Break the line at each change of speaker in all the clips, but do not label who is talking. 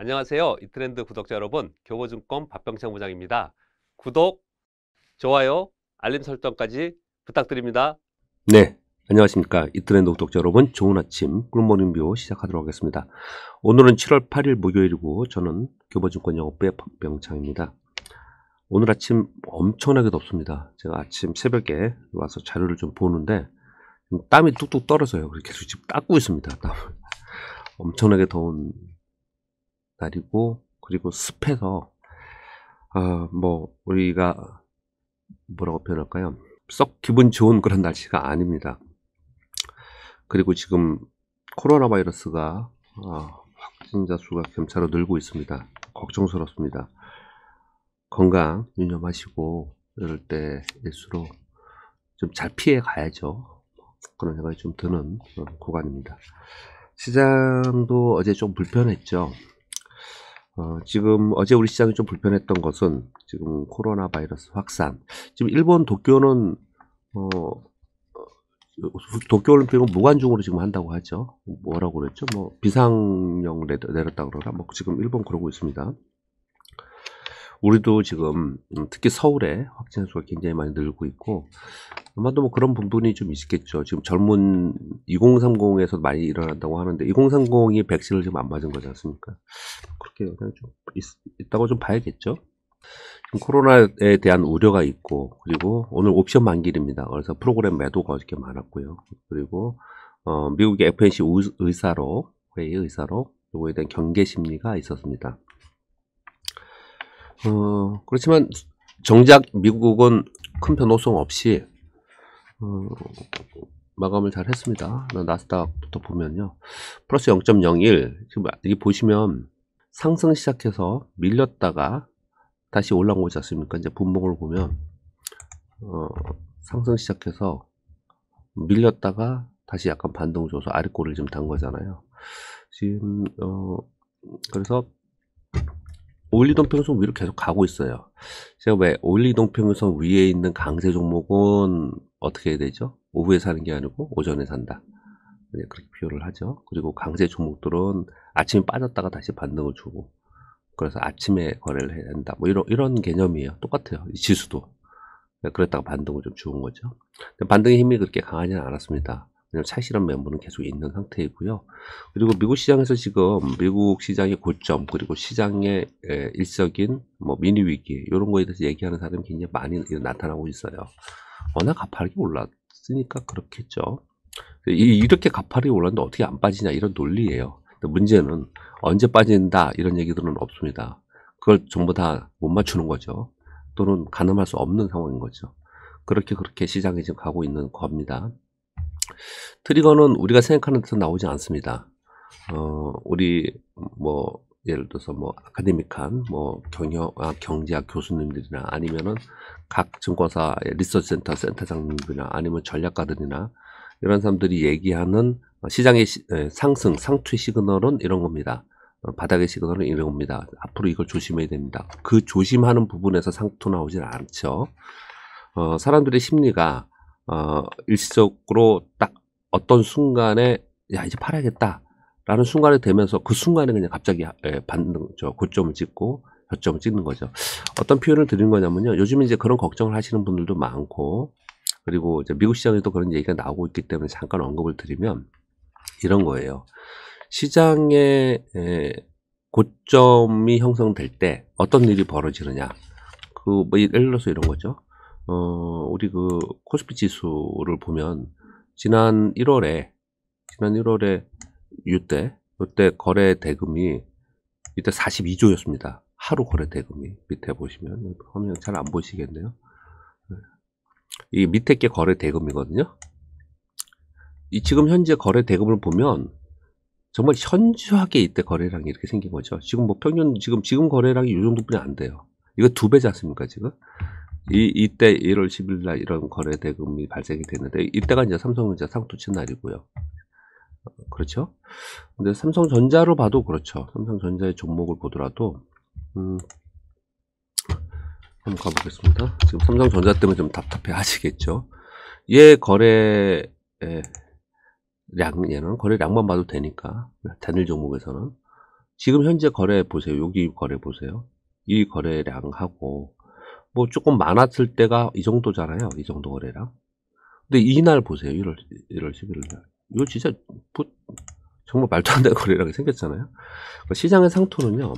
안녕하세요. 이트렌드 구독자 여러분, 교보증권 박병창 부장입니다. 구독, 좋아요, 알림 설정까지 부탁드립니다. 네, 안녕하십니까. 이트렌드 구독자 여러분, 좋은 아침 꿀모닝뷰 시작하도록 하겠습니다. 오늘은 7월 8일 목요일이고 저는 교보증권 영업부의 박병창입니다. 오늘 아침 엄청나게 덥습니다. 제가 아침 새벽에 와서 자료를 좀 보는데 땀이 뚝뚝 떨어져요. 계속 지금 닦고 있습니다. 땀을. 엄청나게 더운 날이고 그리고 습해서 어, 뭐 우리가 뭐라고 표현할까요? 썩 기분 좋은 그런 날씨가 아닙니다. 그리고 지금 코로나 바이러스가 어, 확진자 수가 점차로 늘고 있습니다. 걱정스럽습니다. 건강 유념하시고 이럴 때일수록 좀 잘 피해 가야죠. 그런 생각이 좀 드는 그런 구간입니다. 시장도 어제 좀 불편했죠. 어, 지금 어제 우리 시장이 좀 불편했던 것은 지금 코로나 바이러스 확산. 지금 일본 도쿄는 어, 어 도쿄올림픽은 무관중으로 지금 한다고 하죠. 뭐라고 그랬죠? 뭐 비상령 내렸다 그러나 뭐 지금 일본 그러고 있습니다. 우리도 지금 음, 특히 서울에 확진 수가 굉장히 많이 늘고 있고 아마도 뭐 그런 부분이 좀 있겠죠. 지금 젊은 2030에서 많이 일어난다고 하는데 2030이 백신을 지금 안 맞은 거지 않습니까? 그렇게 그냥 좀 있, 다고좀 봐야겠죠. 지금 코로나에 대한 우려가 있고 그리고 오늘 옵션 만기일입니다. 그래서 프로그램 매도가 어저께 많았고요. 그리고 어, 미국의 FNC 의사로 회의 의사로 이거에 대한 경계 심리가 있었습니다. 어, 그렇지만 정작 미국은 큰 변호성 없이 어, 마감을 잘 했습니다. 나스닥부터 보면요. 플러스 0.01. 지금 여기 보시면 상승 시작해서 밀렸다가 다시 올라온 거지 않습니까? 이제 분봉을 보면, 어, 상승 시작해서 밀렸다가 다시 약간 반동 줘서 아래꼬를 좀금단 거잖아요. 지금, 어, 그래서 올리동평선 위로 계속 가고 있어요. 제가 왜올리동평선 위에 있는 강세 종목은 어떻게 해야 되죠? 오후에 사는 게 아니고 오전에 산다. 네, 그렇게 표현을 하죠. 그리고 강세 종목들은 아침에 빠졌다가 다시 반등을 주고 그래서 아침에 거래를 해야 된다. 뭐 이런 이런 개념이에요. 똑같아요. 이 지수도 네, 그랬다가 반등을 좀 주는 거죠. 반등의 힘이 그렇게 강하지는 않았습니다. 차실현 매물은 계속 있는 상태이고요. 그리고 미국 시장에서 지금 미국 시장의 고점 그리고 시장의 일석인 뭐 미니 위기 이런 거에 대해서 얘기하는 사람이 굉장히 많이 나타나고 있어요. 워낙 가파르게 올랐으니까 그렇겠죠. 이렇게 가파르게 올랐는데 어떻게 안 빠지냐 이런 논리예요. 문제는 언제 빠진다 이런 얘기들은 없습니다. 그걸 전부 다 못 맞추는 거죠. 또는 가늠할 수 없는 상황인 거죠. 그렇게 그렇게 시장이 지금 가고 있는 겁니다. 트리거는 우리가 생각하는 데서 나오지 않습니다. 어, 우리 뭐 예를 들어서 뭐 아카데믹한 뭐 경영 아, 경제학 교수님들이나 아니면은 각 증권사 리서치 센터 센터장님들이나 아니면 전략가들이나 이런 사람들이 얘기하는 시장의 시, 에, 상승 상투 시그널은 이런 겁니다. 어, 바닥의 시그널은 이런 겁니다. 앞으로 이걸 조심해야 됩니다. 그 조심하는 부분에서 상투 나오진 않죠. 어, 사람들의 심리가 어, 일시적으로 딱 어떤 순간에 야 이제 팔아야겠다라는 순간이 되면서 그 순간에 그냥 갑자기 예, 반등 저 고점을 찍고 저점을 찍는 거죠. 어떤 표현을 드린 거냐면요. 요즘 이제 그런 걱정을 하시는 분들도 많고 그리고 이제 미국 시장에도 그런 얘기가 나오고 있기 때문에 잠깐 언급을 드리면 이런 거예요. 시장의 예, 고점이 형성될 때 어떤 일이 벌어지느냐. 그뭐 예를 들어서 이런 거죠. 어, 우리 그 코스피 지수를 보면 지난 1월에 지난 1월에 이때 이때 거래 대금이 이때 42조였습니다. 하루 거래 대금이 밑에 보시면 화면 잘 안 보시겠네요. 네. 이 밑에 게 거래 대금이거든요. 이 지금 현재 거래 대금을 보면 정말 현저하게 이때 거래량이 이렇게 생긴 거죠. 지금 뭐 평균 지금 지금 거래량이 이 정도뿐이 안 돼요. 이거 두 배지 않습니까 지금? 이, 이때 1월 10일 날 이런 거래 대금이 발생이 됐는데, 이때가 이제 삼성전자 상투친 날이고요. 어, 그렇죠? 근데 삼성전자로 봐도 그렇죠. 삼성전자의 종목을 보더라도, 음, 한번 가보겠습니다. 지금 삼성전자 때문에 좀 답답해 하시겠죠? 얘 거래, 예, 량, 얘는 거래량만 봐도 되니까, 단일 종목에서는. 지금 현재 거래 보세요. 여기 거래 보세요. 이 거래량하고, 뭐 조금 많았을 때가 이 정도잖아요. 이 정도 거래량. 근데 이날 보세요. 1월 1월 11일 날. 이거 진짜 부, 정말 말도 안 되는 거래량이 생겼잖아요. 그러니까 시장의 상토는요.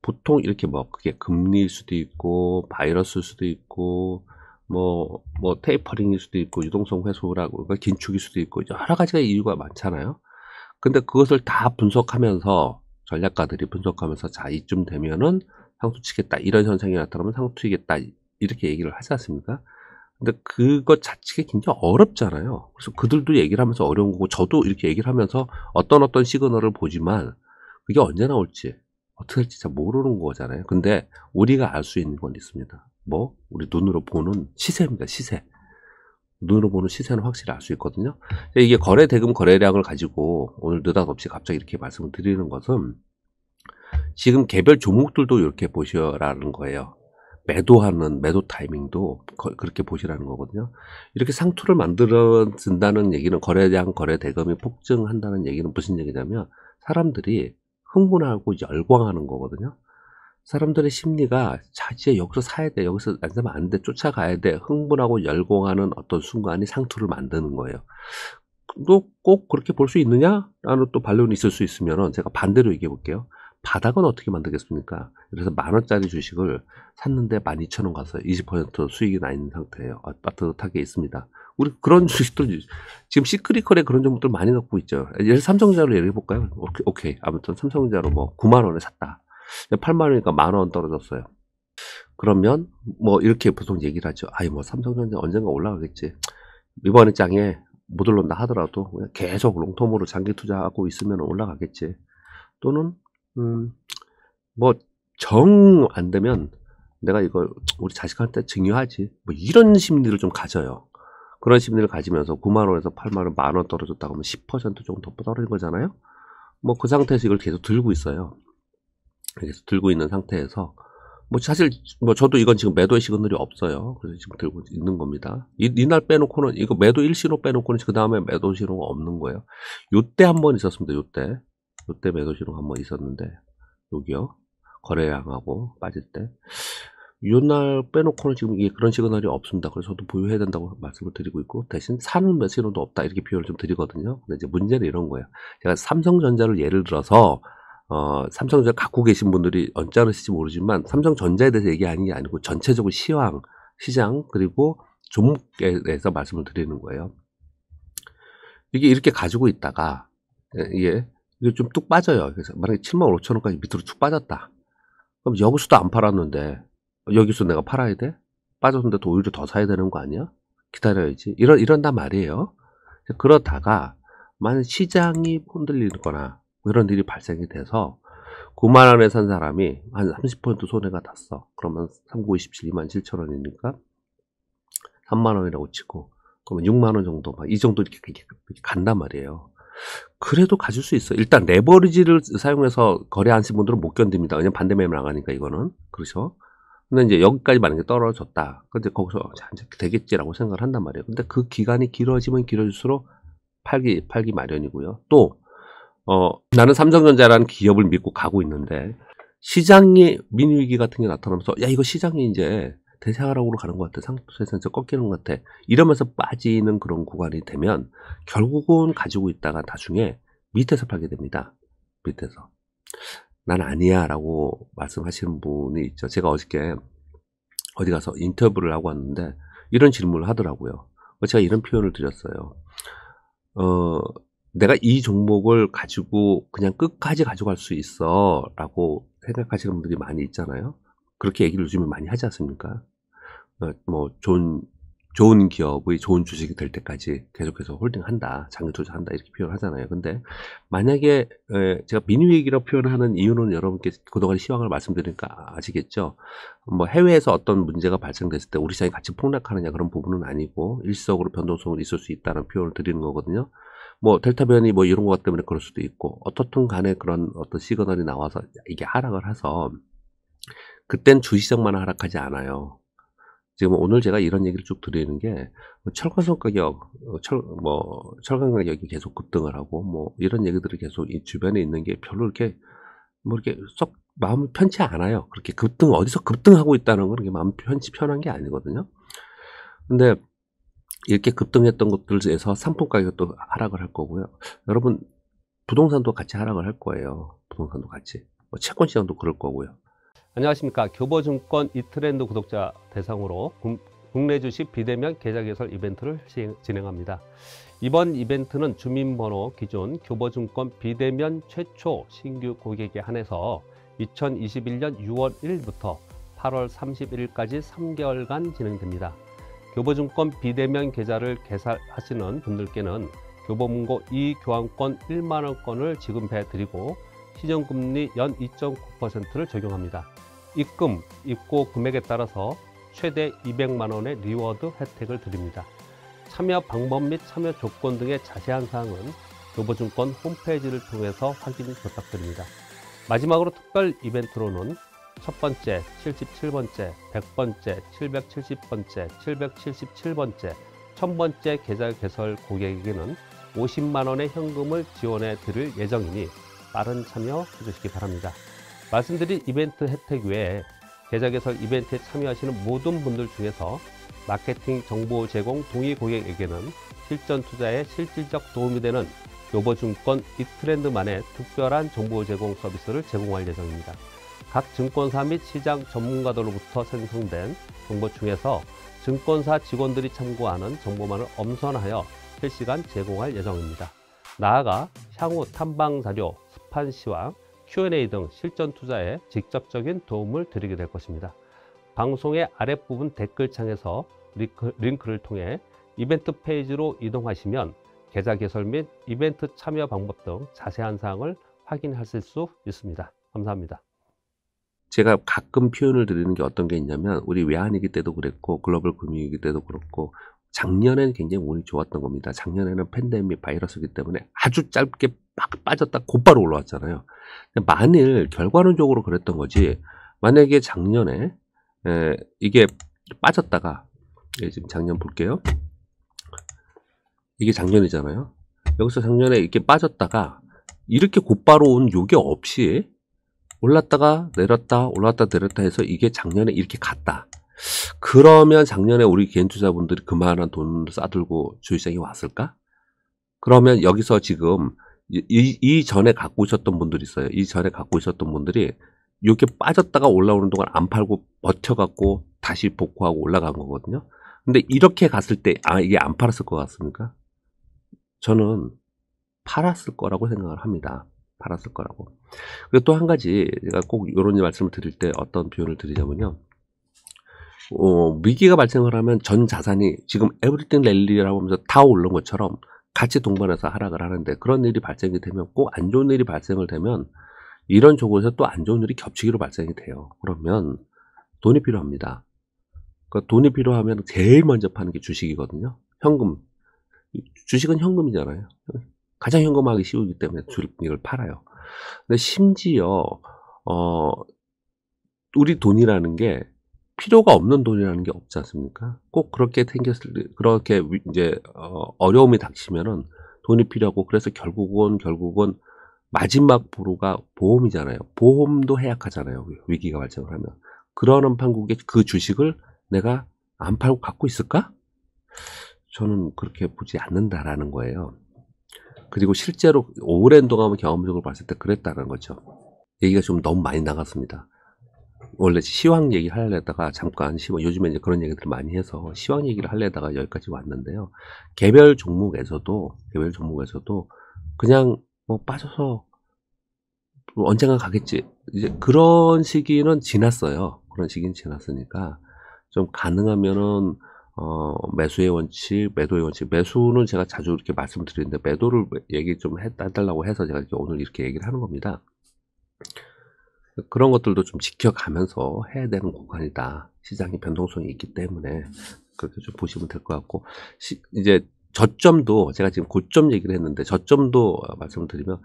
보통 이렇게 뭐 그게 금리일 수도 있고 바이러스일 수도 있고 뭐뭐 뭐 테이퍼링일 수도 있고 유동성 회수라고 그러니까 긴축일 수도 있고 여러 가지가 이유가 많잖아요. 근데 그것을 다 분석하면서 전략가들이 분석하면서 자 이쯤 되면은 상투치겠다 이런 현상이 나타나면 상투이겠다 이렇게 얘기를 하지 않습니까? 근데 그것 자체가 굉장히 어렵잖아요. 그래서 그들도 얘기를 하면서 어려운 거고 저도 이렇게 얘기를 하면서 어떤 어떤 시그널을 보지만 그게 언제 나올지 어떻게 할지 잘 모르는 거잖아요. 근데 우리가 알 수 있는 건 있습니다. 뭐 우리 눈으로 보는 시세입니다. 시세. 눈으로 보는 시세는 확실히 알 수 있거든요. 이게 거래 대금 거래량을 가지고 오늘 느닷없이 갑자기 이렇게 말씀을 드리는 것은 지금 개별 종목들도 이렇게 보시라는 거예요. 매도하는 매도 타이밍도 그렇게 보시라는 거거든요. 이렇게 상투를 만들어진다는 얘기는 거래량 거래 대금이 폭증한다는 얘기는 무슨 얘기냐면 사람들이 흥분하고 열광하는 거거든요. 사람들의 심리가 자 이제 여기서 사야 돼 여기서 안 사면 안돼 쫓아가야 돼 흥분하고 열광하는 어떤 순간이 상투를 만드는 거예요. 또 꼭 그렇게 볼 수 있느냐라는 또 반론이 있을 수 있으면 제가 반대로 얘기해 볼게요. 바닥은 어떻게 만들겠습니까? 그래서 만 원짜리 주식을 샀는데 12,000원 가서 20% 수익이 나 있는 상태예요. 아, 빠듯하게 있습니다. 우리 그런 주식들 지금 시크리컬에 그런 종목들 많이 넣고 있죠. 예를 삼성자로 예를 볼까요? 오케이, 오케이. 아무튼 삼성자로 뭐 9만 원에 샀다. 8만 원이니까 만원 떨어졌어요. 그러면 뭐 이렇게 보통 얘기를 하죠. 아이 뭐 삼성전자 언젠가 올라가겠지. 이번에 장에 못 올른다 하더라도 계속 롱텀으로 장기 투자하고 있으면 올라가겠지. 또는 음, 뭐, 정 안 되면 내가 이걸 우리 자식한테 증여하지. 뭐 이런 심리를 좀 가져요. 그런 심리를 가지면서 9만원에서 8만원, 만원 떨어졌다고 하면 10% 조금 더 떨어진 거잖아요? 뭐 그 상태에서 이걸 계속 들고 있어요. 계속 들고 있는 상태에서 뭐 사실 뭐 저도 이건 지금 매도의 시그널이 없어요. 그래서 지금 들고 있는 겁니다. 이, 이날 빼놓고는 이거 매도 1시로 빼놓고는 그 다음에 매도 시로가 없는 거예요. 요때 한 번 있었습니다. 요때 이때 매도신호가 한번 있었는데 여기요 거래량하고 빠질 때 이날 빼놓고는 지금 이게 그런 시그널이 없습니다. 그래서 저도 보유해야 된다고 말씀을 드리고 있고 대신 사는 매 신호도 없다 이렇게 비현을좀 드리거든요. 근데 이제 문제는 이런 거예요. 제가 삼성전자를 예를 들어서 어, 삼성전자 갖고 계신 분들이 언짢으실지 모르지만 삼성전자에 대해서 얘기하는 게 아니고 전체적으로 시황, 시장 그리고 종목에 대해서 말씀을 드리는 거예요. 이게 이렇게 가지고 있다가 예, 이게 이게 좀 뚝 빠져요. 그래서 만약에 7만 5천 원까지 밑으로 쭉 빠졌다. 그럼 여기서도 안 팔았는데 여기서 내가 팔아야 돼? 빠졌는데 도 오히려 더 사야 되는 거 아니야? 기다려야지. 이런 이런단 말이에요. 그러다가 만약 시장이 흔들리거나 이런 일이 발생이 돼서 9만 원에 산 사람이 한 30% 손해가 났어. 그러면 3,927 2만 7천 원이니까 3만 원이라고 치고 그러면 6만 원 정도 막이 정도 이렇게, 이렇게 간단 말이에요. 그래도 가질 수 있어요. 일단 레버리지를 사용해서 거래하신 분들은 못 견딥니다. 왜냐면 반대 매물 나가니까 이거는 그렇죠. 근데 이제 여기까지 만약에 떨어졌다. 근데 거기서 아, 자, 이제 되겠지라고 생각을 한단 말이에요. 근데 그 기간이 길어지면 길어질수록 팔기 팔기 마련이고요. 또 어, 나는 삼성전자라는 기업을 믿고 가고 있는데 시장이 민위기 같은 게 나타나면서 야 이거 시장이 이제 대상하락으로 가는 것 같아. 상투에서 꺾이는 것 같아. 이러면서 빠지는 그런 구간이 되면 결국은 가지고 있다가 나중에 밑에서 팔게 됩니다. 밑에서. 난 아니야 라고 말씀하시는 분이 있죠. 제가 어저께 어디 가서 인터뷰를 하고 왔는데 이런 질문을 하더라고요. 제가 이런 표현을 드렸어요. 어, 내가 이 종목을 가지고 그냥 끝까지 가져갈 수 있어 라고 생각하시는 분들이 많이 있잖아요. 그렇게 얘기를 요즘에 많이 하지 않습니까? 어, 뭐 좋은 좋은 기업의 좋은 주식이 될 때까지 계속해서 홀딩한다, 장기 투자한다 이렇게 표현하잖아요. 근데 만약에 제가 민위익이라고 표현하는 이유는 여러분께서 그동안 시황을 말씀드리니까 아, 아시겠죠. 뭐 해외에서 어떤 문제가 발생됐을 때 우리 시장이 같이 폭락하느냐 그런 부분은 아니고 일시적으로 변동성은 있을 수 있다는 표현을 드리는 거거든요. 뭐 델타 변이 뭐 이런 것 때문에 그럴 수도 있고 어떻든 간에 그런 어떤 시그널이 나와서 이게 하락을 해서 그땐 주시장만 하락하지 않아요. 지금 오늘 제가 이런 얘기를 쭉 드리는 게 뭐 철광석 가격, 어, 철뭐 철강 가격이 계속 급등을 하고 뭐 이런 얘기들이 계속 이 주변에 있는 게 별로 이렇게 뭐 이렇게 썩 마음 편치 않아요. 그렇게 급등 어디서 급등하고 있다는 건 이게 마음 편치 편한 게 아니거든요. 근데 이렇게 급등했던 것들에서 상품 가격도 하락을 할 거고요. 여러분 부동산도 같이 하락을 할 거예요. 부동산도 같이 뭐 채권 시장도 그럴 거고요. 안녕하십니까 교보증권 이트렌드 구독자 대상으로 국내 주식 비대면 계좌 개설 이벤트를 진행합니다. 이번 이벤트는 주민번호 기준 교보증권 비대면 최초 신규 고객에 한해서 2021년 6월 1일부터 8월 31일까지 3개월간 진행됩니다. 교보증권 비대면 계좌를 개설하시는 분들께는 교보문고 이교환권 1만원권을 지급해 드리고 시정금리 연 2.9%를 적용합니다. 입금, 입고 금액에 따라서 최대 200만 원의 리워드 혜택을 드립니다. 참여 방법 및 참여 조건 등의 자세한 사항은 교보증권 홈페이지를 통해서 확인 부탁드립니다. 마지막으로 특별 이벤트로는 첫 번째, 77번째, 100번째, 770번째, 777번째, 1000번째 계좌 개설 고객에게는 50만 원의 현금을 지원해 드릴 예정이니 빠른 참여 해주시기 바랍니다. 말씀드린 이벤트 혜택 외에 계좌 개설 이벤트에 참여하시는 모든 분들 중에서 마케팅 정보 제공 동의 고객에게는 실전 투자에 실질적 도움이 되는 요버증권 이트렌드만의 특별한 정보 제공 서비스를 제공할 예정입니다. 각 증권사 및 시장 전문가들로부터 생성된 정보 중에서 증권사 직원들이 참고하는 정보만을 엄선하여 실시간 제공할 예정입니다. 나아가 향후 탐방 자료, 자판 시황, Q&A 등 실전 투자에 직접적인 도움을 드리게 될 것입니다. 방송의 아랫부분 댓글창에서 링크, 를 통해 이벤트 페이지로 이동하시면 계좌 개설 및 이벤트 참여 방법 등 자세한 사항을 확인하실 수 있습니다. 감사합니다. 제가 가끔 표현을 드리는 게 어떤 게 있냐면 우리 외환위기 때도 그랬고 글로벌 금융위기 때도 그렇고 작년에는 굉장히 운이 좋았던 겁니다. 작년에는 팬데믹 바이러스기 때문에 아주 짧게 막 빠졌다 곧바로 올라왔잖아요. 만일 결과론적으로 그랬던 거지 만약에 작년에 에, 이게 빠졌다가 예, 지금 작년 볼게요. 이게 작년이잖아요. 여기서 작년에 이렇게 빠졌다가 이렇게 곧바로 온 요게 없이 올랐다가 내렸다 올랐다 내렸다 해서 이게 작년에 이렇게 갔다. 그러면 작년에 우리 개인 투자분들이 그만한 돈을 싸들고 주식시장에 왔을까? 그러면 여기서 지금 이, 이 전에 갖고 있었던 분들이 있어요. 이 전에 갖고 있었던 분들이 이렇게 빠졌다가 올라오는 동안 안 팔고 버텨갖고 다시 복구하고 올라간 거거든요. 근데 이렇게 갔을 때, 아, 이게 안 팔았을 것 같습니까? 저는 팔았을 거라고 생각을 합니다. 팔았을 거라고. 그리고 또 한 가지, 제가 꼭 이런 말씀을 드릴 때 어떤 표현을 드리자면요. 어, 위기가 발생을 하면 전 자산이 지금 에브리띵 랠리라고 하면서 다 오른 것처럼 같이 동반해서 하락을 하는데 그런 일이 발생이 되면 꼭 안 좋은 일이 발생을 되면 이런 쪽에서 또 안 좋은 일이 겹치기로 발생이 돼요. 그러면 돈이 필요합니다. 그러니까 돈이 필요하면 제일 먼저 파는 게 주식이거든요. 현금. 주식은 현금이잖아요. 가장 현금하기 쉬우기 때문에 주이을 팔아요. 근데 심지어 어 우리 돈이라는 게 필요가 없는 돈이라는 게 없지 않습니까? 꼭 그렇게 생겼을 때, 그렇게 이제 어, 려움이 닥치면은 돈이 필요하고 그래서 결국은 결국은 마지막 보루가 보험이잖아요. 보험도 해약하잖아요. 위기가 발생을 하면 그러는 판국에 그 주식을 내가 안 팔고 갖고 있을까? 저는 그렇게 보지 않는다라는 거예요. 그리고 실제로 오랜 동안 경험적으로 봤을 때 그랬다는 거죠. 얘기가 좀 너무 많이 나갔습니다. 원래 시황 얘기 하려다가 잠깐 시황 요즘에 이제 그런 얘기들 많이 해서 시황 얘기를 하려다가 여기까지 왔는데요. 개별 종목에서도 개별 종목에서도 그냥 뭐 빠져서 뭐 언젠가 가겠지 이제 그런 시기는 지났어요. 그런 시기는 지났으니까 좀 가능하면은 어, 매수의 원칙, 매도의 원칙. 매수는 제가 자주 이렇게 말씀드리는데 매도를 얘기 좀 해달라고 해서 제가 오늘 이렇게 얘기를 하는 겁니다. 그런 것들도 좀 지켜가면서 해야 되는 공간이다 시장의 변동성이 있기 때문에 그렇게 좀 보시면 될 것 같고 시, 이제 저점도 제가 지금 고점 얘기를 했는데 저점도 말씀드리면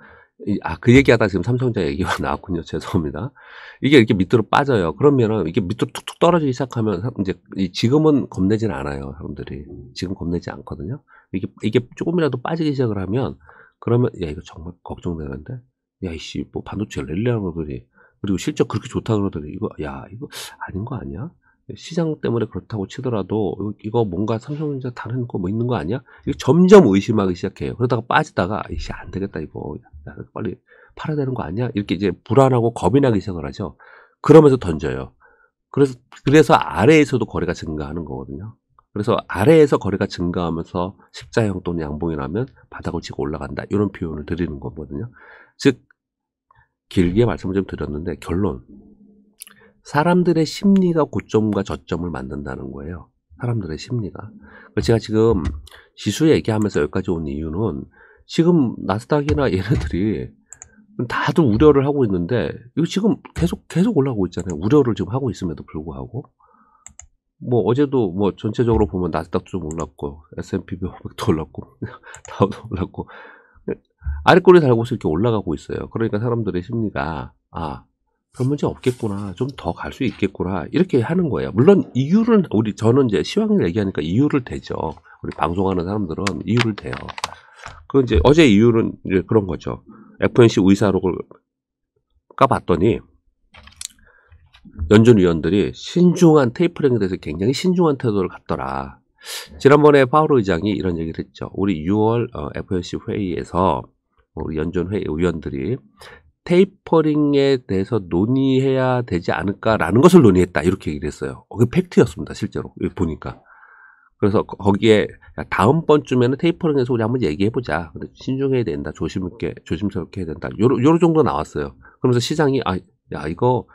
아 그 얘기하다 지금 삼성자 얘기가 나왔군요 죄송합니다 이게 이렇게 밑으로 빠져요 그러면은 이게 밑으로 툭툭 떨어지기 시작하면 이제 지금은 겁내진 않아요 사람들이 지금 겁내지 않거든요 이게 이게 조금이라도 빠지기 시작을 하면 그러면 야 이거 정말 걱정되는데 야이씨 뭐 반도체 랠리하는 것들이 그리고 실적 그렇게 좋다 그러더니 이거 야 이거 아닌 거 아니야? 시장 때문에 그렇다고 치더라도 이거 뭔가 삼성전자 다른 거 뭐 있는 거 아니야? 이게 점점 의심하기 시작해요. 그러다가 빠지다가 이씨 안 되겠다 이거 야, 빨리 팔아야 되는 거 아니야? 이렇게 이제 불안하고 겁이 나기 시작을 하죠. 그러면서 던져요. 그래서 그래서 아래에서도 거래가 증가하는 거거든요. 그래서 아래에서 거래가 증가하면서 십자형 또는 양봉이 나면 바닥을 치고 올라간다 이런 표현을 드리는 거거든요. 즉 길게 말씀을 좀 드렸는데 결론 사람들의 심리가 고점과 저점을 만든다는 거예요. 사람들의 심리가. 제가 지금 지수 얘기하면서 여기까지 온 이유는 지금 나스닥이나 얘네들이 다들 우려를 하고 있는데 이거 지금 계속 계속 올라오고 있잖아요. 우려를 지금 하고 있음에도 불구하고 뭐 어제도 뭐 전체적으로 보면 나스닥도 좀 올랐고 S&P 500도 올랐고 다도 올랐고 아래꼬리 달고서 이렇게 올라가고 있어요. 그러니까 사람들의 심리가 아, 별 문제 없겠구나. 좀 더 갈 수 있겠구나. 이렇게 하는 거예요. 물론 이유를 우리 저는 이제 시황을 얘기하니까 이유를 대죠. 우리 방송하는 사람들은 이유를 대요. 그 이제 어제 이유는 이제 그런 거죠. FNC 의사록을 까봤더니 연준 위원들이 신중한 테이프링에 대해서 굉장히 신중한 태도를 갖더라. 지난번에 파우로 의장이 이런 얘기를 했죠. 우리 6월 어, FOMC 회의에서 뭐 우리 연준 회의 의원들이 테이퍼링에 대해서 논의해야 되지 않을까라는 것을 논의했다 이렇게 얘기를 했어요. 어, 그게 팩트였습니다 실제로 보니까. 그래서 거기에 다음 번쯤에는 테이퍼링에서 우리 한번 얘기해 보자. 근데 신중해야 된다. 조심 있게 조심스럽게 해야 된다. 요러 요러 정도 나왔어요. 그러면서 시장이 아야 이거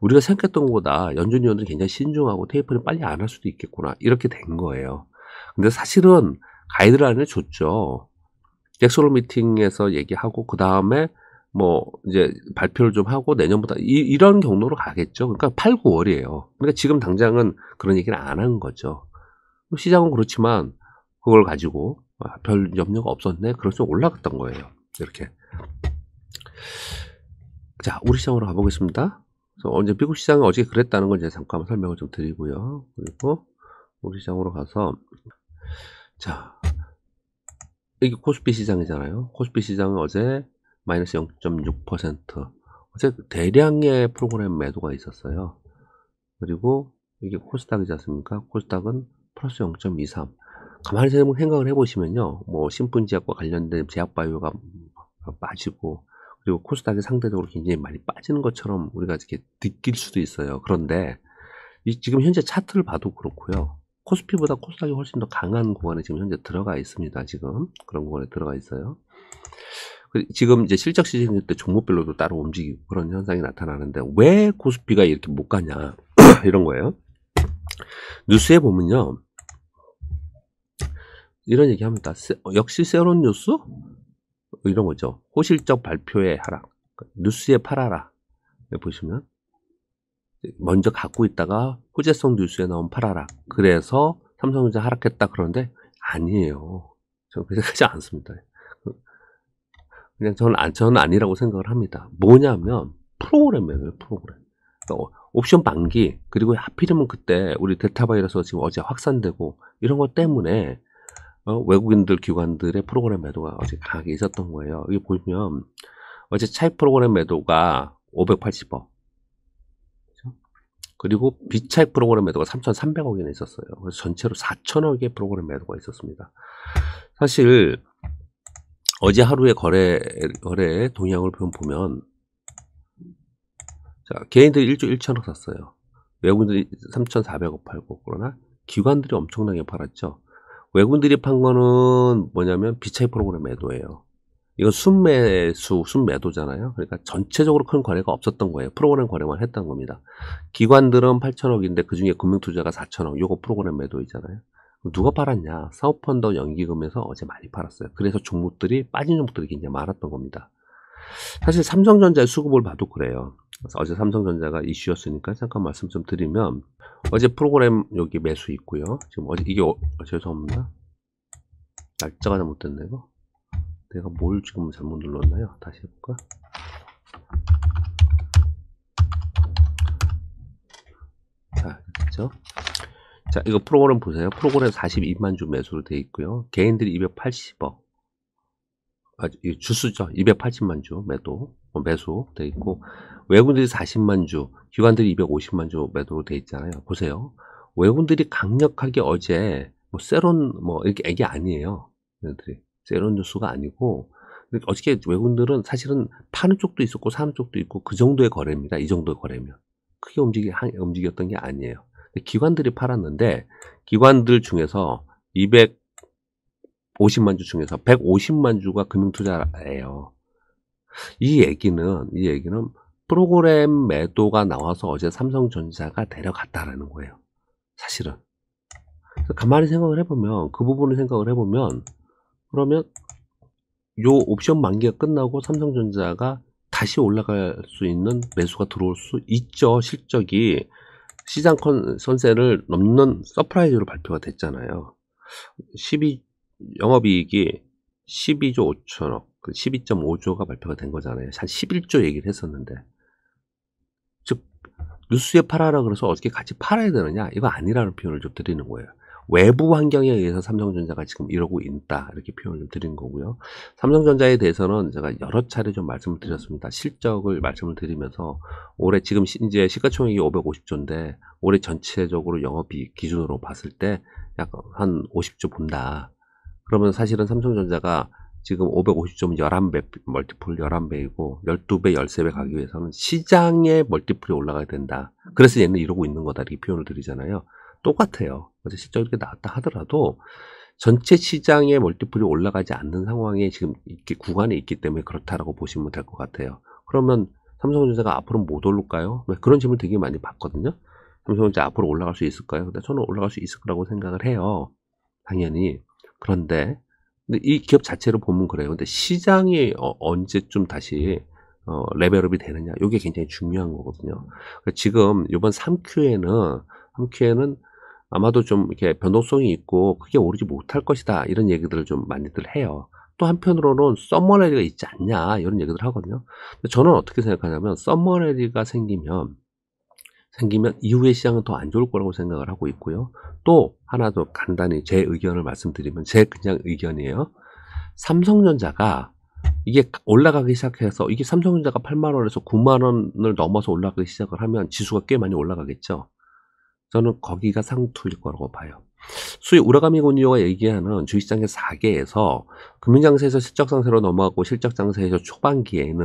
우리가 생각했던 것보다 연준 위원들이 굉장히 신중하고 테이퍼링 빨리 안 할 수도 있겠구나 이렇게 된 거예요. 근데 사실은 가이드라인을 줬죠. 잭소홀 미팅에서 얘기하고 그 다음에 뭐 이제 발표를 좀 하고 내년보다 이, 런 경로로 가겠죠. 그러니까 8, 9월이에요. 그러니까 지금 당장은 그런 얘기를안 한 거죠. 시장은 그렇지만 그걸 가지고 아, 별 염려가 없었네. 그래서 올라갔던 거예요. 이렇게. 자, 우리 시장으로 가보겠습니다. 그래서 언제 미국 시장은 어제 그랬다는 건 이제 잠깐 설명을 좀 드리고요. 그리고 우리 시장으로 가서 자 이게 코스피 시장이잖아요. 코스피 시장은 어제 마이너스 0.6% 어제 대량의 프로그램 매도가 있었어요. 그리고 이게 코스닥이지 않습니까? 코스닥은 플러스 0.23 가만히 생각을 해보시면요. 뭐 신분제약과 관련된 제약바이오가 빠지고 그리고 코스닥이 상대적으로 굉장히 많이 빠지는 것처럼 우리가 이렇게 느낄 수도 있어요. 그런데 이 지금 현재 차트를 봐도 그렇고요. 코스피보다 코스닥이 훨씬 더 강한 구간에 지금 현재 들어가 있습니다. 지금 그런 구간에 들어가 있어요. 지금 이제 실적 시즌일 때 종목별로도 따로 움직이고 그런 현상이 나타나는데 왜 코스피가 이렇게 못 가냐 이런 거예요. 뉴스에 보면요. 이런 얘기 합니다. 세, 어, 역시 세론 뉴스? 이런 거죠. 호실적 발표의 하락, 그러니까 뉴스에 팔아라. 네, 보시면 먼저 갖고 있다가 호재성 뉴스에 나온 팔아라. 그래서 삼성전자 하락했다 그런데 아니에요. 저는 그렇게 않습니다. 그냥 저는, 안, 아, 저는 아니라고 생각을 합니다. 뭐냐면 프로그램이에요. 프로그램. 그러니까 어, 옵션 만기 그리고 하필이면 그때 우리 데타 바이러스 가 지금 어제 확산되고 이런 것 때문에 어, 외국인들 기관들의 프로그램 매도가 어제 강하게 있었던 거예요. 이기 보면 시 어제 차입 프로그램 매도가 580억 그리고 비차입 프로그램 매도가 3,300억이나 있었어요. 그래서 전체로 4,000억의 프로그램 매도가 있었습니다. 사실 어제 하루의 거래 거래 동향을 보면 자, 개인들이 1조 1천억 샀어요. 외국인들이 3,400억 팔고 그러나 기관들이 엄청나게 팔았죠. 외국인들이 판 거는 뭐냐면 비차이 프로그램 매도예요. 이건 순매수, 순매도잖아요. 그러니까 전체적으로 큰 거래가 없었던 거예요. 프로그램 거래만 했던 겁니다. 기관들은 8천억인데 그중에 금융투자가 4천억. 요거 프로그램 매도이잖아요. 누가 팔았냐? 사우펀더 연기금에서 어제 많이 팔았어요. 그래서 종목들이 빠진 종목들이 굉장히 많았던 겁니다. 사실 삼성전자의 수급을 봐도 그래요. 어제 삼성전자가 이슈였으니까 잠깐 말씀 좀 드리면 어제 프로그램 여기 매수 있고요. 지금 어제 이게 어, 아, 죄송합니다. 날짜가 잘못됐네 이거. 내가 뭘 지금 잘못 눌렀나요? 다시 해볼까? 자, 그렇죠? 자, 이거 프로그램 보세요. 프로그램 42만 주 매수로 돼 있고요. 개인들이 280억. 아, 주수죠. 280만 주 매도, 어, 매수 돼 있고 외국인들이 40만 주, 기관들이 250만 주 매도로 돼 있잖아요. 보세요. 외국인들이 강력하게 어제 뭐 세론 뭐 이렇게 애기 아니에요. 얘들이 세론 뉴스가 아니고 어저께 외국인들은 사실은 파는 쪽도 있었고 사는 쪽도 있고 그 정도의 거래입니다. 이 정도의 거래면 크게 움직이 움직였던 게 아니에요. 기관들이 팔았는데 기관들 중에서 250만 주 중에서 150만 주가 금융투자예요. 이 얘기는 이 얘기는 프로그램 매도가 나와서 어제 삼성전자가 데려갔다라는 거예요. 사실은. 가만히 생각을 해보면 그 부분을 생각을 해보면 그러면 요 옵션 만기가 끝나고 삼성전자가 다시 올라갈 수 있는 매수가 들어올 수 있죠. 실적이 시장 선세를 넘는 서프라이즈로 발표가 됐잖아요. 12 영업이익이 12조 5천억, 12.5조가 발표가 된 거잖아요. 한 11조 얘기를 했었는데 뉴스에 팔아라 그래서 어떻게 같이 팔아야 되느냐 이거 아니라는 표현을 좀 드리는 거예요. 외부 환경에 의해서 삼성전자가 지금 이러고 있다 이렇게 표현을 드린 거고요. 삼성전자에 대해서는 제가 여러 차례 좀 말씀을 드렸습니다. 실적을 말씀을 드리면서 올해 지금 이제 시가총액이 550조인데 올해 전체적으로 영업이 기준으로 봤을 때 약 한 50조 본다. 그러면 사실은 삼성전자가 지금 5 5 0점 11배, 멀티플 11배이고, 12배, 13배 가기 위해서는 시장의 멀티플이 올라가야 된다. 그래서 얘는 이러고 있는 거다. 이렇게 표현을 드리잖아요. 똑같아요. 어제 실적 이렇게 나왔다 하더라도, 전체 시장의 멀티플이 올라가지 않는 상황에 지금 이렇게 구간에 있기 때문에 그렇다라고 보시면 될 것 같아요. 그러면 삼성전자가 앞으로 못올릴까요 네, 그런 질문 되게 많이 받거든요. 삼성전자 앞으로 올라갈 수 있을까요? 근데 저는 올라갈 수 있을 거라고 생각을 해요. 당연히. 그런데 근데 이 기업 자체로 보면 그래요. 근데 시장이 어, 언제쯤 다시 어, 레벨업이 되느냐. 이게 굉장히 중요한 거거든요. 그러니까 지금 이번 3Q에는 3Q에는 아마도 좀 이렇게 변동성이 있고 크게 오르지 못할 것이다. 이런 얘기들을 좀 많이들 해요. 또 한편으로는 썸머레디가 있지 않냐 이런 얘기들 하거든요. 저는 어떻게 생각하냐면 썸머레디가 생기면 생기면 이후의 시장은 더 안 좋을 거라고 생각을 하고 있고요. 또 하나 더 간단히 제 의견을 말씀드리면 제 그냥 의견이에요. 삼성전자가 이게 올라가기 시작해서 이게 삼성전자가 8만 원에서 9만 원을 넘어서 올라가기 시작을 하면 지수가 꽤 많이 올라가겠죠. 저는 거기가 상투일 거라고 봐요. 수의 우라가미 군니오가 얘기하는 주식시장의 4개에서 금융장세에서 실적장세로 넘어가고 실적장세에서 초반기에는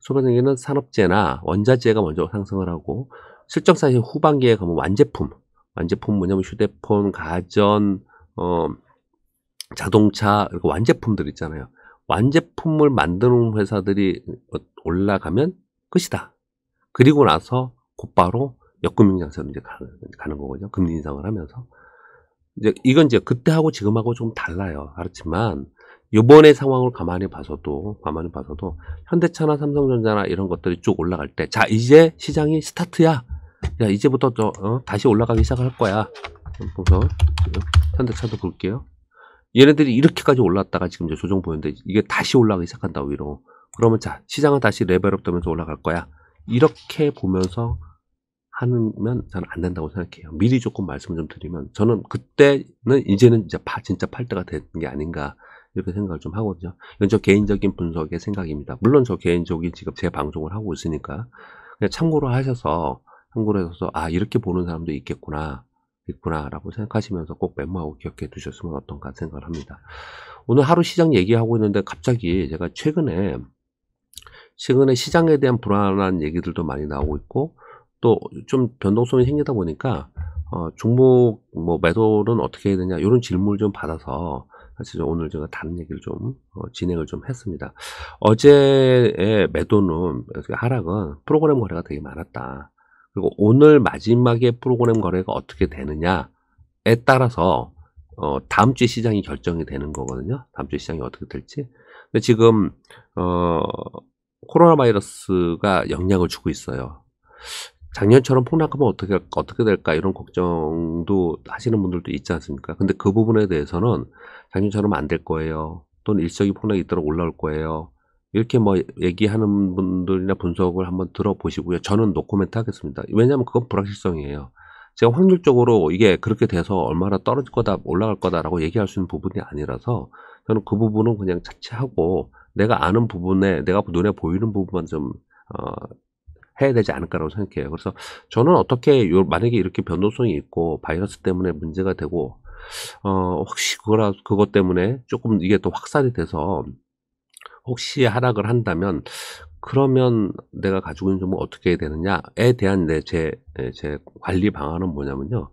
소비자에는 산업재나 원자재가 먼저 상승을 하고 실적사실 후반기에 가면 완제품, 완제품 뭐냐면 휴대폰, 가전, 어, 자동차, 완제품들 있잖아요. 완제품을 만드는 회사들이 올라가면 끝이다. 그리고 나서 곧바로 역금융장세로 이제 가는 거거든요. 금리 인상을 하면서. 이제 이건 이제 그때하고 지금하고 좀 달라요. 그렇지만 요번의 상황을 가만히 봐서도 가만히 봐서도 현대차나 삼성전자나 이런 것들이 쭉 올라갈 때 자 이제 시장이 스타트야 야 이제부터 너, 어? 다시 올라가기 시작할 거야 보면서 현대차도 볼게요 얘네들이 이렇게까지 올랐다가 지금 이제 조정 보였는데 이게 다시 올라가기 시작한다 위로 그러면 자 시장은 다시 레벨업 되면서 올라갈 거야 이렇게 보면서 하면 저는 안 된다고 생각해요 미리 조금 말씀 을좀 드리면 저는 그때는 이제는 이제 파, 진짜 팔 때가 된 게 아닌가 이렇게 생각을 좀 하거든요 이건 저 개인적인 분석의 생각입니다 물론 저 개인적인 지금 제 방송을 하고 있으니까 참고로 하셔서 한국에 있어서 아 이렇게 보는 사람도 있겠구나 있구나라고 생각하시면서 꼭 메모하고 기억해 두셨으면 어떤가 생각을 합니다. 오늘 하루 시장 얘기하고 있는데 갑자기 제가 최근에 최근에 시장에 대한 불안한 얘기들도 많이 나오고 있고 또 좀 변동성이 생기다 보니까 어, 종목 뭐 매도는 어떻게 해야 되냐 이런 질문을 좀 받아서 사실 오늘 제가 다른 얘기를 좀 어, 진행을 좀 했습니다. 어제의 매도는 하락은 프로그램 거래가 되게 많았다. 그리고 오늘 마지막에 프로그램 거래가 어떻게 되느냐에 따라서 어, 다음 주 시장이 결정이 되는 거거든요. 다음 주 시장이 어떻게 될지. 근데 지금 어, 코로나 바이러스가 영향을 주고 있어요. 작년처럼 폭락하면 어떻게 어떻게 될까 이런 걱정도 하시는 분들도 있지 않습니까? 근데 그 부분에 대해서는 작년처럼 안 될 거예요. 또는 일시적인 폭락이 있도록 올라올 거예요. 이렇게 뭐 얘기하는 분들이나 분석을 한번 들어보시고요. 저는 노코멘트 하겠습니다. 왜냐하면 그건 불확실성이에요. 제가 확률적으로 이게 그렇게 돼서 얼마나 떨어질 거다 올라갈 거다라고 얘기할 수 있는 부분이 아니라서 저는 그 부분은 그냥 차치하고 내가 아는 부분에 내가 눈에 보이는 부분만 좀 어, 해야 되지 않을까라고 생각해요. 그래서 저는 어떻게 요, 만약에 이렇게 변동성이 있고 바이러스 때문에 문제가 되고 어, 혹시 그거라 그것 때문에 조금 이게 또 확산이 돼서 혹시 하락을 한다면 그러면 내가 가지고 있는 종목 어떻게 되느냐에 대한 내제제 예, 제 관리 방안은 뭐냐면요.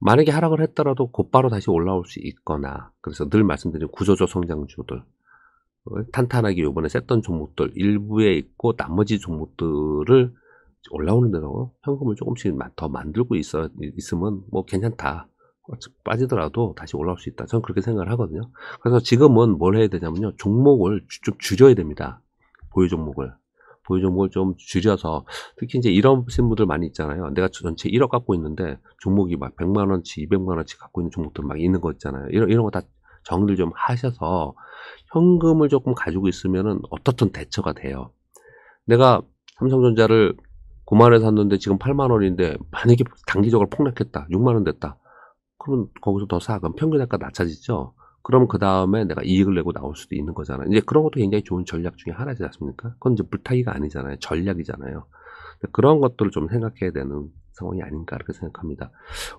만약에 하락을 했더라도 곧바로 다시 올라올 수 있거나 그래서 늘 말씀드린 구조조 성장주들 어, 탄탄하게 요번에 셌던 종목들 일부에 있고 나머지 종목들을 올라오는 대로 현금을 조금씩 더 만들고 있어 있으면 뭐 괜찮다 어, 빠지더라도 다시 올라올 수 있다. 저는 그렇게 생각을 하거든요. 그래서 지금은 뭘 해야 되냐면요. 종목을 주, 좀 줄여야 됩니다. 보유 종목을. 보유 종목을 좀 줄여서 특히 이제 이런 신분들 많이 있잖아요. 내가 전체 1억 갖고 있는데 종목이 막 100만 원치, 200만 원치 갖고 있는 종목들 막 있는 거 있잖아요. 이런 이런 거 다 정리를 좀 하셔서 현금을 조금 가지고 있으면은 어떻든 대처가 돼요. 내가 삼성전자를 9만 원에 샀는데 지금 8만 원인데 만약에 단기적으로 폭락했다. 6만 원 됐다. 그러면 거기서 더 사. 그럼 평균 약가낮춰지죠 그럼 그 다음에 내가 이익을 내고 나올 수도 있는 거잖아요. 이제 그런 것도 굉장히 좋은 전략 중에 하나지 않습니까? 그건 이제 물타기가 아니잖아요. 전략이잖아요. 그런 것들을 좀 생각해야 되는 상황이 아닌가 이렇게 생각합니다.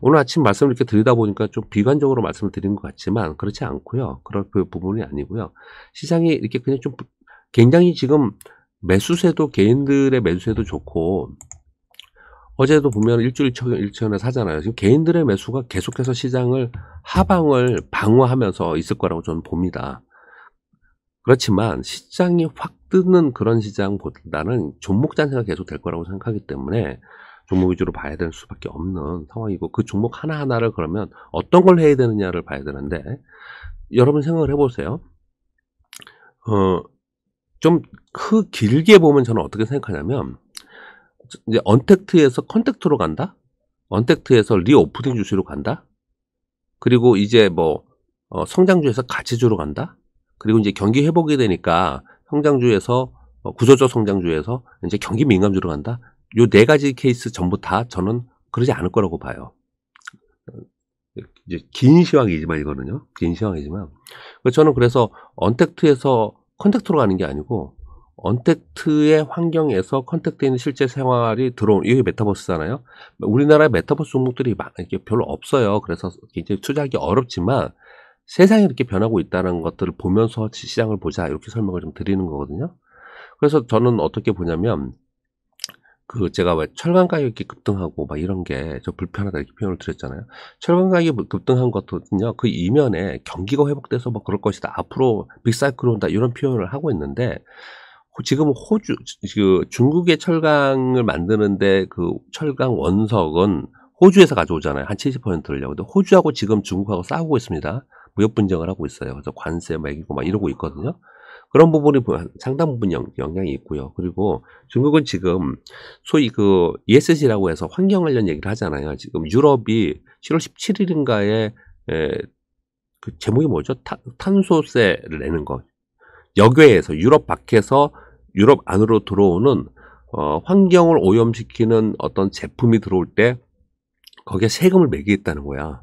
오늘 아침 말씀을 이렇게 드리다 보니까 좀 비관적으로 말씀을 드린 것 같지만 그렇지 않고요. 그럴 그 부분이 아니고요. 시장이 이렇게 그냥 좀 굉장히 지금 매수세도 개인들의 매수세도 좋고 어제도 보면 일주일 초, 일천에 사잖아요. 지금 개인들의 매수가 계속해서 시장을 하방을 방어하면서 있을 거라고 저는 봅니다. 그렇지만 시장이 확 뜨는 그런 시장보다는 종목 잔세가 계속 될 거라고 생각하기 때문에 종목 위주로 봐야 될 수밖에 없는 상황이고 그 종목 하나하나를 그러면 어떤 걸 해야 되느냐를 봐야 되는데 여러분 생각을 해보세요. 어, 좀크 그 길게 보면 저는 어떻게 생각하냐면 이제 언택트에서 컨택트로 간다. 언택트에서 리오프닝 주시로 간다. 그리고 이제 뭐 어, 성장주에서 가치주로 간다. 그리고 이제 경기 회복이 되니까 성장주에서 어, 구조적 성장주에서 이제 경기 민감주로 간다. 요 네 가지 케이스 전부 다 저는 그러지 않을 거라고 봐요. 이제 긴 시황이지만 이거는요. 긴 시황이지만 저는 그래서 언택트에서 컨택트로 가는 게 아니고 언택트의 환경에서 컨택트 있는 실제 생활이 들어온 이게 메타버스잖아요. 우리나라에 메타버스 종목들이 이렇게 별로 없어요. 그래서 굉장히 투자하기 어렵지만 세상이 이렇게 변하고 있다는 것들을 보면서 시장을 보자 이렇게 설명을 좀 드리는 거거든요. 그래서 저는 어떻게 보냐면 그 제가 왜 철강 가격이 급등하고 막 이런 게저 불편하다 이렇게 표현을 드렸잖아요. 철강 가격이 뭐 급등한 것도요. 그 이면에 경기가 회복돼서 막 뭐 그럴 것이다. 앞으로 빅사이클 온다 이런 표현을 하고 있는데 지금 호주 그 중국의 철강을 만드는데 그 철강 원석은 호주에서 가져오잖아요. 한 70%를요. 근데 호주하고 지금 중국하고 싸우고 있습니다. 무역 분쟁을 하고 있어요. 그래서 관세 매기고 막 이러고 있거든요. 그런 부분이 상당 부분 영, 향이 있고요. 그리고 중국은 지금 소위 그 ESG라고 해서 환경 관련 얘기를 하잖아요. 지금 유럽이 7월 17일인가에 에, 그 제목이 뭐죠? 탄, 탄소세를 내는 거. 여외에서 유럽 밖에서 유럽 안으로 들어오는 어, 환경을 오염시키는 어떤 제품이 들어올 때 거기에 세금을 매기겠다는 거야.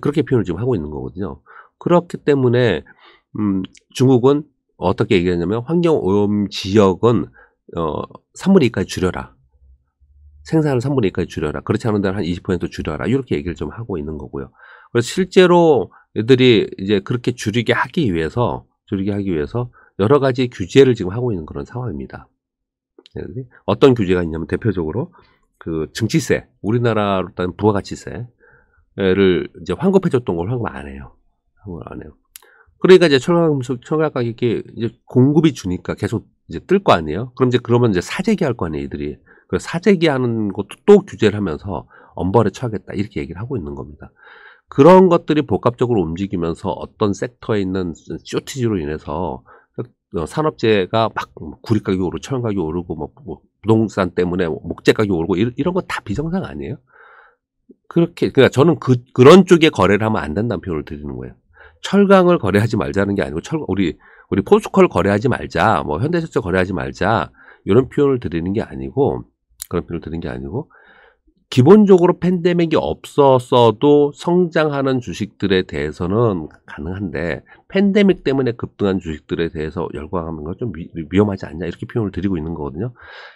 그렇게 표현을 지금 하고 있는 거거든요. 그렇기 때문에 음, 중국은 어떻게 얘기하냐면 환경 오염 지역은 어, 3분의 2까지 줄여라. 생산을 3분의 2까지 줄여라. 그렇지 않은 데는 한 20% 줄여라. 이렇게 얘기를 좀 하고 있는 거고요. 그래서 실제로 애들이 이제 그렇게 줄이게 하기 위해서 줄이게 하기 위해서 여러 가지 규제를 지금 하고 있는 그런 상황입니다. 네, 어떤 규제가 있냐면 대표적으로 그 증치세, 우리나라로 따지면 부가가치세를 이제 환급해줬던 걸 환급 안 해요. 환급 안 해요. 그러니까 이제 철강금속 청약 가격이 이제 공급이 주니까 계속 이제 뜰 거 아니에요. 그럼 이제 그러면 이제 사재기 할 거 아니에요, 이들이. 그 사재기 하는 것도 또 규제를 하면서 엄벌에 처하겠다 이렇게 얘기를 하고 있는 겁니다. 그런 것들이 복합적으로 움직이면서 어떤 섹터에 있는 쇼티지로 인해서 어, 산업재가막 구리 가격이 오르고 철 가격이 오르고 뭐, 뭐 부동산 때문에 목재 가격이 오르고 이런 건 다 비정상 아니에요? 그렇게 그러니까 저는 그 그런 쪽에 거래를 하면 안 된다는 표현을 드리는 거예요. 철강을 거래하지 말자는 게 아니고 철 우리 우리 포스코를 거래하지 말자, 뭐 현대제철 거래하지 말자 이런 표현을 드리는 게 아니고 그런 표현을 드리는 게 아니고 기본적으로 팬데믹이 없었어도 성장하는 주식들에 대해서는 가능한데 팬데믹 때문에 급등한 주식들에 대해서 열광하는 건 좀 위험하지 않냐 이렇게 표현을 드리고 있는 거거든요.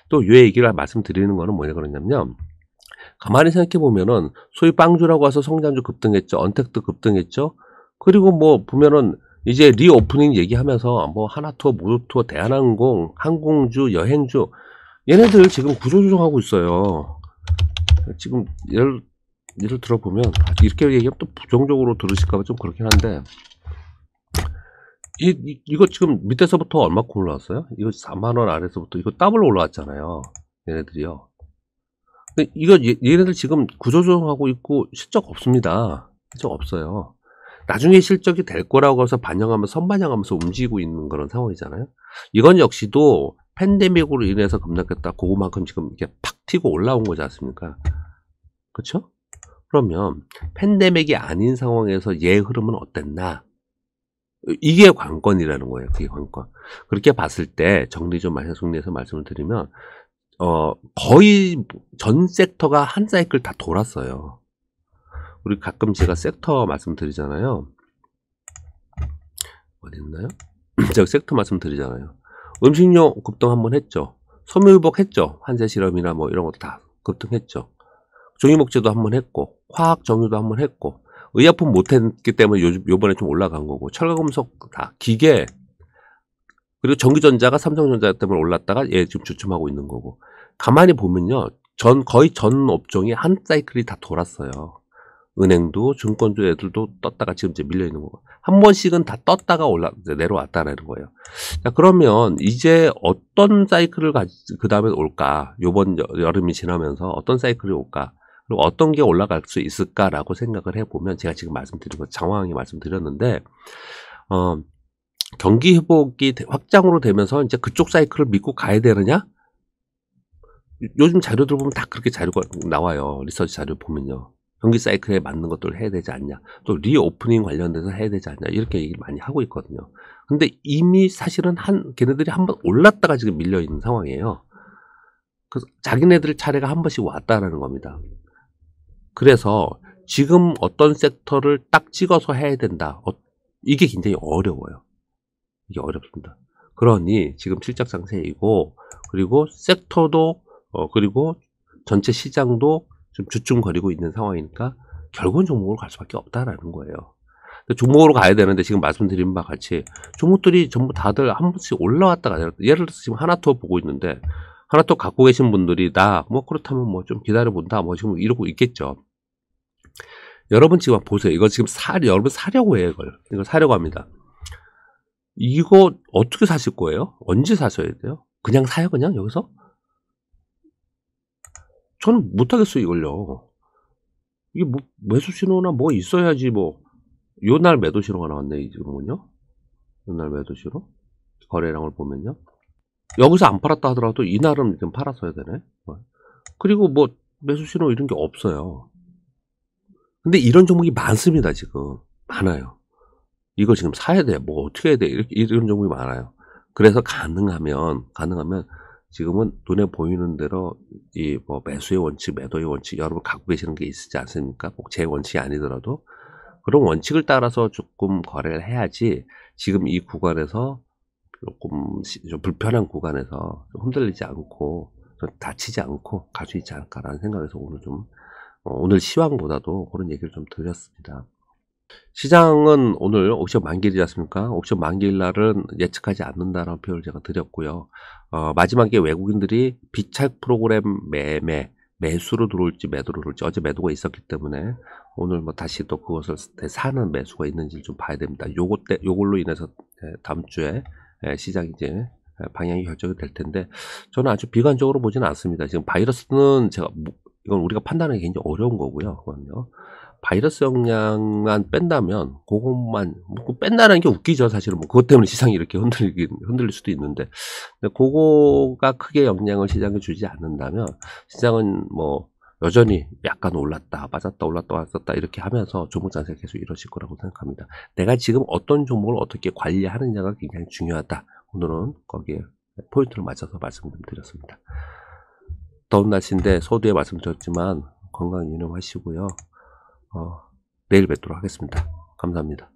또 이 얘기를 말씀드리는 거는 뭐냐 그러냐면 가만히 생각해 보면은 소위 빵주라고 해서 성장주 급등했죠. 언택트 급등했죠. 그리고 뭐 보면은 이제 리오프닝 얘기하면서 뭐 하나투어, 모두투어, 대한항공, 항공주, 여행주 얘네들 지금 구조조정하고 있어요. 지금 예를, 예를 들어보면 이렇게 얘기하면 또 부정적으로 들으실까 봐좀 그렇긴 한데 이, 이, 이거 지금 밑에서부터 얼마큼 올라왔어요? 이거 4만원 아래서부터 이거 더블 올라왔잖아요 얘네들이요 근데 이거 얘, 얘네들 지금 구조조정하고 있고 실적 없습니다 실적 없어요 나중에 실적이 될 거라고 해서 반영하면서 선반영하면서 움직이고 있는 그런 상황이잖아요 이건 역시도 팬데믹으로 인해서 급락했다. 그거만큼 지금 이게팍 튀고 올라온 거지 않습니까? 그렇죠? 그러면 팬데믹이 아닌 상황에서 얘 흐름은 어땠나? 이게 관건이라는 거예요. 그게 관건. 그렇게 봤을 때 정리 좀 마셔 정리해서 말씀을 드리면 어 거의 전 섹터가 한 사이클 다 돌았어요. 우리 가끔 제가 섹터 말씀드리잖아요. 어디 있나요? 제가 섹터 말씀드리잖아요. 음식료 급등 한번 했죠. 섬유유복 했죠. 환세 실험이나 뭐 이런 것도 다 급등했죠. 종이목재도 한번 했고 화학 정유도 한번 했고 의약품 못했기 때문에 요, 요번에 좀 올라간 거고 철과금속 다 기계 그리고 전기전자가 삼성전자 때문에 올랐다가 얘 지금 주춤하고 있는 거고 가만히 보면요 전 거의 전 업종이 한 사이클이 다 돌았어요. 은행도 증권주 애들도 떴다가 지금 이제 밀려 있는 거고 한 번씩은 다 떴다가 올라 내려왔다라는 거예요. 자 그러면 이제 어떤 사이클을 그 다음에 올까? 요번 여름이 지나면서 어떤 사이클이 올까? 그리고 어떤 게 올라갈 수 있을까라고 생각을 해보면 제가 지금 말씀드린 것 장황하게 말씀드렸는데 어, 경기 회복이 확장으로 되면서 이제 그쪽 사이클을 믿고 가야 되느냐? 요즘 자료들 보면 다 그렇게 자료가 나와요. 리서치 자료 보면요. 경기 사이클에 맞는 것들을 해야 되지 않냐. 또 리오프닝 관련돼서 해야 되지 않냐. 이렇게 얘기를 많이 하고 있거든요. 근데 이미 사실은 한 걔네들이 한 번 올랐다가 지금 밀려 있는 상황이에요. 그래서 자기네들 차례가 한 번씩 왔다라는 겁니다. 그래서 지금 어떤 섹터를 딱 찍어서 해야 된다. 어, 이게 굉장히 어려워요. 이게 어렵습니다. 그러니 지금 실적 상세이고 그리고 섹터도 어, 그리고 전체 시장도 좀 주춤거리고 있는 상황이니까 결국은 종목으로 갈 수밖에 없다라는 거예요. 종목으로 가야 되는데 지금 말씀드린 바 같이 종목들이 전부 다들 한 번씩 올라왔다가 예를 들어서 지금 하나투어 보고 있는데 하나투어 갖고 계신 분들이 나 뭐 그렇다면 뭐 좀 기다려본다 뭐 지금 이러고 있겠죠. 여러분 지금 보세요. 이거 지금 사 여러분 사려고 해요 이걸 이걸 사려고 합니다. 이거 어떻게 사실 거예요? 언제 사셔야 돼요? 그냥 사요 그냥 여기서? 저는 못하겠어요, 이걸요. 이게 뭐, 매수 신호나 뭐 있어야지 뭐. 요 날 매도 신호가 나왔네, 이거는요. 요 날 매도 신호. 거래량을 보면요. 여기서 안 팔았다 하더라도 이날은 좀 팔았어야 되네. 그리고 뭐 매수 신호 이런 게 없어요. 근데 이런 종목이 많습니다, 지금. 많아요. 이거 지금 사야 돼. 뭐 어떻게 해야 돼. 이렇게, 이런 종목이 많아요. 그래서 가능하면, 가능하면 지금은 눈에 보이는 대로 이 뭐 매수의 원칙, 매도의 원칙 여러분 갖고 계시는 게 있지 않습니까? 꼭 제 원칙이 아니더라도 그런 원칙을 따라서 조금 거래를 해야지 지금 이 구간에서 조금 좀 불편한 구간에서 좀 흔들리지 않고 좀 다치지 않고 갈 수 있지 않을까라는 생각에서 오늘 좀 어, 오늘 시황보다도 그런 얘기를 좀 드렸습니다. 시장은 오늘 옵션 만기일이지 않습니까? 옵션 만기일 날은 예측하지 않는다라는 표현을 제가 드렸고요. 어, 마지막에 외국인들이 비착 프로그램 매매, 매수로 들어올지 매도로 들어올지 어제 매도가 있었기 때문에 오늘 뭐 다시 또 그것을 사는 매수가 있는지 좀 봐야 됩니다. 요것 때, 요걸로 인해서 예, 다음 주에 예, 시장이 이제 예, 방향이 결정이 될 텐데 저는 아주 비관적으로 보지는 않습니다. 지금 바이러스는 제가 뭐, 이건 우리가 판단하기 굉장히 어려운 거고요. 그건요. 바이러스 영향만 뺀다면 그것만 뭐 뺀다는 게 웃기죠 사실은 뭐 그것 때문에 시장이 이렇게 흔들리 흔들릴 수도 있는데 근데 그거가 크게 영향을 시장에 주지 않는다면 시장은 뭐 여전히 약간 올랐다 맞았다 올랐다 왔었다 이렇게 하면서 종목 장세 계속 이러실 거라고 생각합니다 내가 지금 어떤 종목을 어떻게 관리하느냐가 굉장히 중요하다 오늘은 거기에 포인트를 맞춰서 말씀드렸습니다 을 더운 날씨인데 소두에 말씀드렸지만 건강 유념하시고요 어, 내일 뵙도록 하겠습니다. 감사합니다.